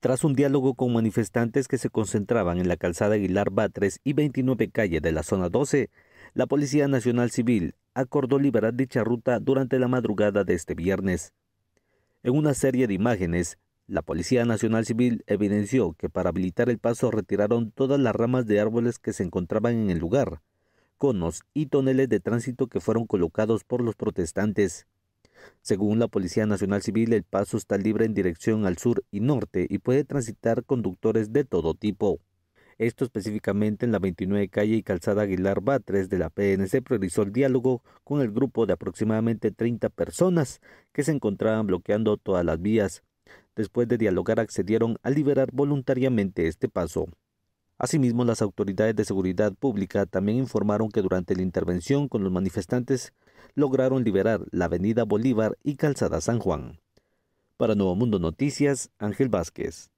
tras un diálogo con manifestantes que se concentraban en la calzada Aguilar Batres y 29 calle de la zona 12, la Policía Nacional Civil acordó liberar dicha ruta durante la madrugada de este viernes. En una serie de imágenes, la Policía Nacional Civil evidenció que para habilitar el paso retiraron todas las ramas de árboles que se encontraban en el lugar, conos y toneles de tránsito que fueron colocados por los protestantes. Según la Policía Nacional Civil, el paso está libre en dirección al sur y norte y puede transitar conductores de todo tipo. Esto específicamente en la 29 calle y calzada Aguilar Batres de la PNC priorizó el diálogo con el grupo de aproximadamente 30 personas que se encontraban bloqueando todas las vías. Después de dialogar accedieron a liberar voluntariamente este paso. Asimismo, las autoridades de seguridad pública también informaron que durante la intervención con los manifestantes lograron liberar la avenida Bolívar y Calzada San Juan. Para Nuevo Mundo Noticias, Ángel Vázquez.